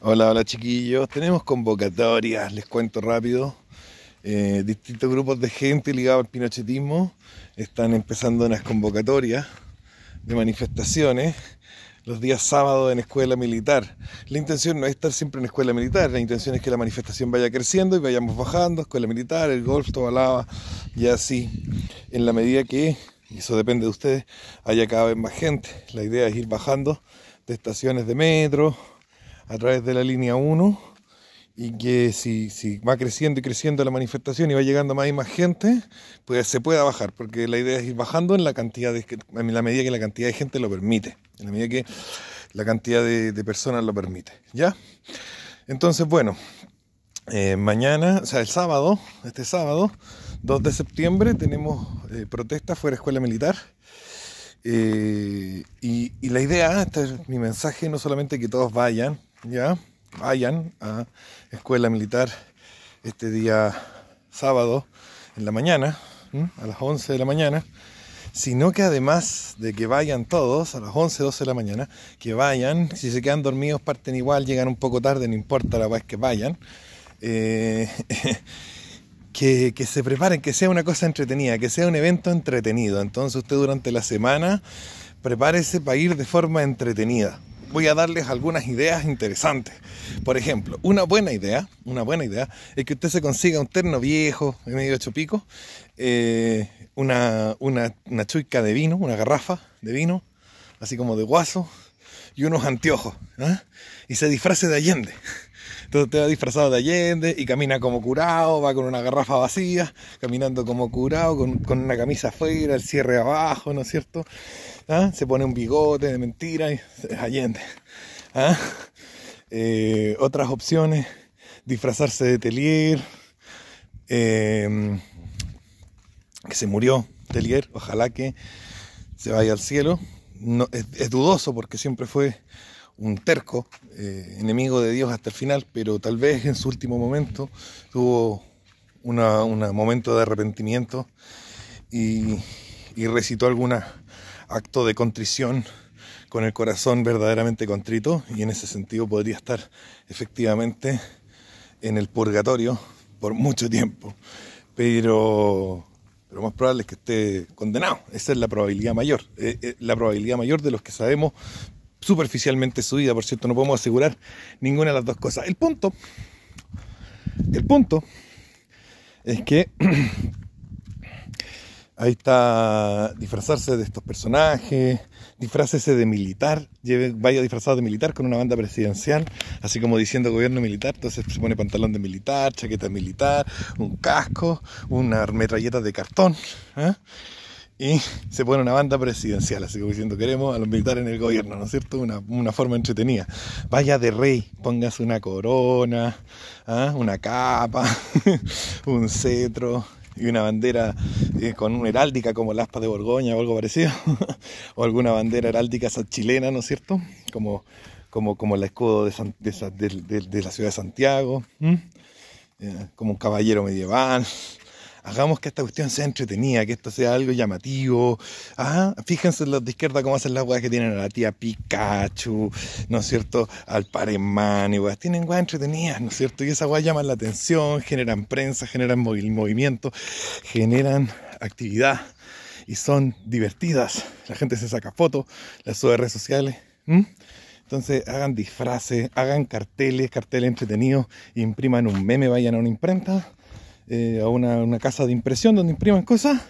Hola, hola chiquillos. Tenemos convocatorias, les cuento rápido. Eh, distintos grupos de gente ligados al pinochetismo están empezando unas convocatorias de manifestaciones los días sábados en escuela militar. La intención no es estar siempre en escuela militar, la intención es que la manifestación vaya creciendo y vayamos bajando, escuela militar, el golf, toda y así, en la medida que, eso depende de ustedes, haya cada vez más gente. La idea es ir bajando de estaciones de metro, a través de la línea 1 y que si, va creciendo y creciendo la manifestación y va llegando más y más gente, pues se pueda bajar, porque la idea es ir bajando en la cantidad de, medida que la cantidad de gente lo permite, en la medida que la cantidad de, personas lo permite, ¿ya? Entonces, bueno, eh, mañana, o sea, el sábado, este sábado, 2 de septiembre, tenemos eh, protesta fuera de Escuela Militar. Eh, y, y, la idea, este es mi mensaje, no solamente que todos vayan, ya vayan a Escuela Militar este día sábado en la mañana, a las 11 de la mañana, sino que además de que vayan todos a las 11, 12 de la mañana, que vayan, si se quedan dormidos parten igual, llegan un poco tarde, no importa la vez que vayan, eh, que, que se preparen, que sea una cosa entretenida, que sea un evento entretenido. Entonces usted durante la semana prepárese para ir de forma entretenida voy a darles algunas ideas interesantes. Por ejemplo, una buena idea, una buena idea, es que usted se consiga un terno viejo, de medio ocho pico, eh, una, chuica de vino, una garrafa de vino, así como de guaso, y unos anteojos, ¿ah? y se disfrace de Allende. Entonces usted va disfrazado de Allende y camina como curado, va con una garrafa vacía, caminando como curado, con, con una camisa afuera, el cierre abajo, ¿no es cierto? ¿Ah? Se pone un bigote de mentira y Allende. ¿Ah? Eh, otras opciones, disfrazarse de Telier, em, que se murió Telier, ojalá que se vaya al cielo. No, es, dudoso porque siempre fue un terco, eh, enemigo de Dios hasta el final, pero tal vez en su último momento tuvo un momento de arrepentimiento y, y recitó algunas acto de contrición con el corazón verdaderamente contrito y en ese sentido podría estar efectivamente en el purgatorio por mucho tiempo. Pero lo más probable es que esté condenado. Esa es la probabilidad mayor. Eh, eh, la probabilidad mayor de los que sabemos superficialmente su vida. Por cierto, no podemos asegurar ninguna de las dos cosas. El punto, el punto es que Ahí está disfrazarse de estos personajes, disfrácese de militar, vaya disfrazado de militar con una banda presidencial, así como diciendo gobierno militar, entonces se pone pantalón de militar, chaqueta militar, un casco, una metralleta de cartón, ¿eh? y se pone una banda presidencial, así como diciendo queremos a los militares en el gobierno, ¿no es cierto? Una, forma entretenida. Vaya de rey, póngase una corona, ¿ah? una capa, un cetro y una bandera eh, con una heráldica como el aspa de Borgoña o algo parecido, o alguna bandera heráldica chilena, ¿no es cierto? Como, como, como el escudo de, la ciudad de Santiago, eh, como un caballero medieval, hagamos que esta cuestión sea entretenida, que esto sea algo llamativo. Ah, fíjense los de izquierda cómo hacen las weas que tienen a la tía Pikachu, ¿no es cierto? Al Pareman y weas. Tienen weas entretenidas, ¿no es cierto? Y esas weas llaman la atención, generan prensa, generan movimiento, generan actividad y son divertidas. La gente se saca fotos, las sube a redes sociales. Entonces hagan disfraces, hagan carteles, carteles entretenidos, impriman un meme, vayan a una imprenta eh, a una, casa de impresión donde impriman cosas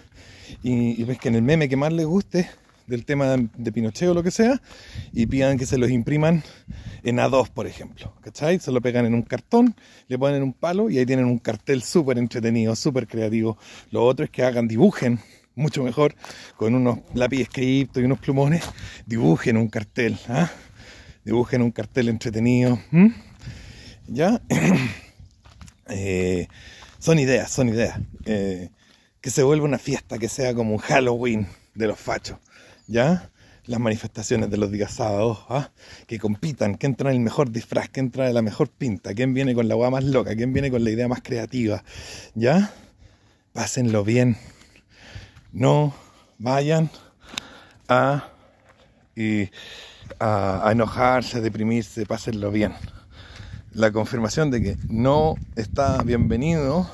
y, ves que en el meme que más les guste del tema de Pinochet o lo que sea y pidan que se los impriman en A2, por ejemplo. ¿Cachai? Se lo pegan en un cartón, le ponen un palo y ahí tienen un cartel súper entretenido, súper creativo. Lo otro es que hagan, dibujen mucho mejor con unos lápices cripto y unos plumones. Dibujen un cartel, ¿ah? dibujen un cartel entretenido. ¿Ya? Eh, son ideas, son ideas. Eh, que se vuelva una fiesta, que sea como un Halloween de los fachos, ¿ya? Las manifestaciones de los días ¿ah? que compitan, que entra el mejor disfraz, que entra la mejor pinta, quién viene con la hueá más loca, quién viene con la idea más creativa, ¿ya? Pásenlo bien. No vayan a, enojarse, a deprimirse, pásenlo bien la confirmación de que no está bienvenido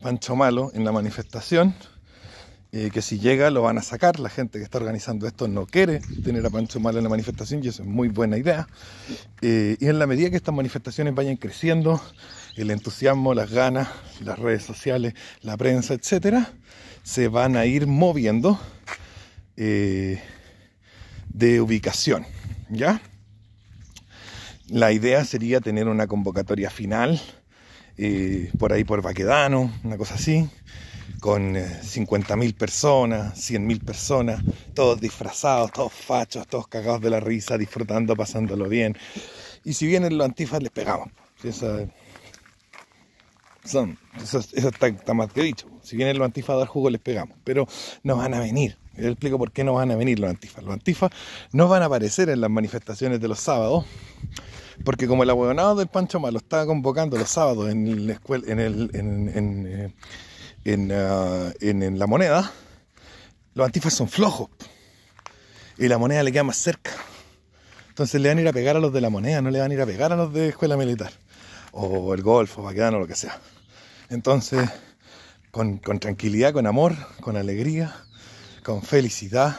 Pancho Malo en la manifestación, eh, que si llega lo van a sacar, la gente que está organizando esto no quiere tener a Pancho Malo en la manifestación y eso es muy buena idea. Eh, y en la medida que estas manifestaciones vayan creciendo, el entusiasmo, las ganas, las redes sociales, la prensa, etc., se van a ir moviendo eh, de ubicación, ¿ya? La idea sería tener una convocatoria final, eh, por ahí por Baquedano, una cosa así, con 50.000 eh, personas, 100.000 personas, todos disfrazados, todos fachos, todos cagados de la risa, disfrutando, pasándolo bien. Y si vienen los antifas, les pegamos. Pues, son, eso, está, más que dicho. Pues. Si vienen los antifas a dar jugo, les pegamos. Pero no van a venir. Yo explico por qué no van a venir los antifas. Los antifas no van a aparecer en las manifestaciones de los sábados porque como el abogado del Pancho Malo estaba convocando los sábados en la escuela, eh, ah, en la moneda, los antifas son flojos. Y la moneda le queda más cerca. Entonces le van a ir a pegar a los de la moneda, no le van a ir a pegar a los de escuela militar. O el golf, o o lo que sea. Entonces, con, tranquilidad, con amor, con alegría, con felicidad,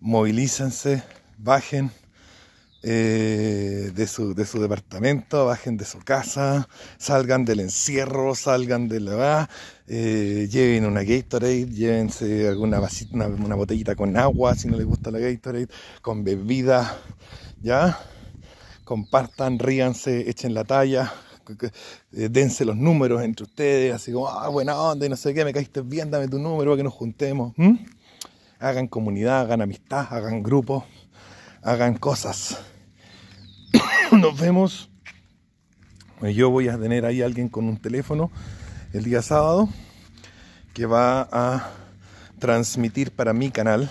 movilícense, bajen. Eh, de su, su departamento, bajen de su casa, salgan del encierro, salgan de la eh, lleven una Gatorade, llévense alguna vasita, una, botellita con agua si no les gusta la Gatorade, con bebida, ¿ya? Compartan, ríanse, echen la talla, eh, dense los números entre ustedes, así como, ah, buena onda y no sé qué, me caíste bien, dame tu número para que nos juntemos. Hagan comunidad, hagan amistad, hagan grupo, hagan cosas nos vemos. Eh, yo voy a tener ahí a alguien con un teléfono el día sábado que va a transmitir para mi canal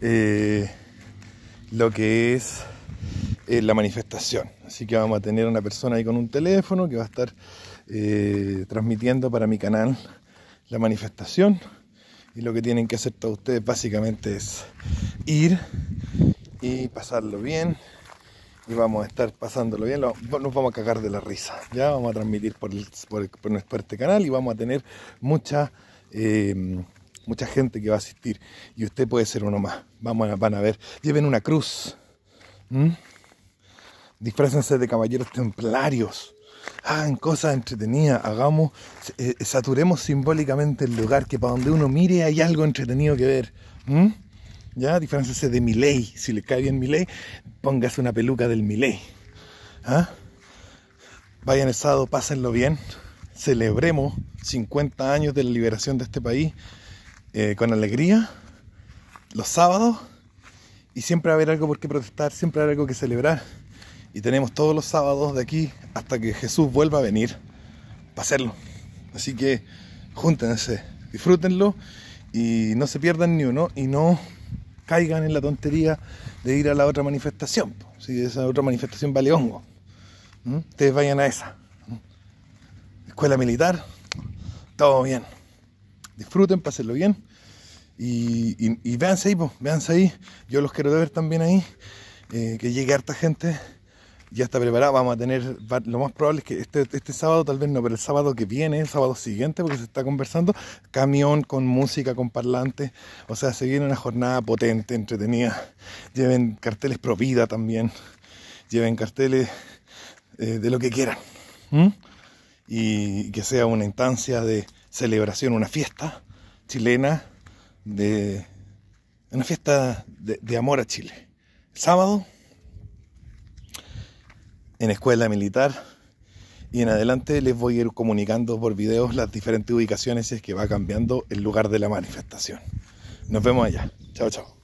eh, lo que es eh, la manifestación. Así que vamos a tener una persona ahí con un teléfono que va a estar transmitiendo para mi canal la manifestación. Y lo que tienen que hacer todos ustedes básicamente es ir y pasarlo bien y vamos a estar pasándolo bien. Nos vamos a cagar de la risa. Ya vamos a transmitir por, por, nuestro este canal y vamos a tener mucha, eh, mucha gente que va a asistir. Y usted puede ser uno más. Vamos van a ver. Lleven una cruz. ¿Mm? Disfrácense de caballeros templarios. Hagan cosas entretenidas, hagamos, eh, saturemos simbólicamente el lugar, que para donde uno mire hay algo entretenido que ver ya de de ley. si le cae bien ley, póngase una peluca del Miley. ¿Ah? Vayan el sábado, pásenlo bien, celebremos 50 años de la liberación de este país eh, con alegría, los sábados, y siempre va a haber algo por qué protestar, siempre va haber algo que celebrar. Y tenemos todos los sábados de aquí hasta que Jesús vuelva a venir para hacerlo. Así que júntense, disfrútenlo y no se pierdan ni uno y no caigan en la tontería de ir a la otra manifestación. Si esa otra manifestación vale hongo, ustedes vayan a esa. Escuela militar, todo bien. Disfruten, pásenlo bien. Y, y, ahí, ahí. Yo los quiero ver también ahí. Eh, que llegue harta gente ya está preparado. Vamos a tener, lo más probable es que este, este sábado, tal vez no, pero el sábado que viene, el sábado siguiente, porque se está conversando, camión con música, con parlantes. O sea, se viene una jornada potente, entretenida. Lleven carteles pro vida también. Lleven carteles eh, de lo que quieran. Y que sea una instancia de celebración, una fiesta chilena, de, una fiesta de, amor a Chile. sábado en escuela militar. Y en adelante les voy a ir comunicando por videos las diferentes ubicaciones es que va cambiando el lugar de la manifestación. Nos vemos allá. Chao, chao.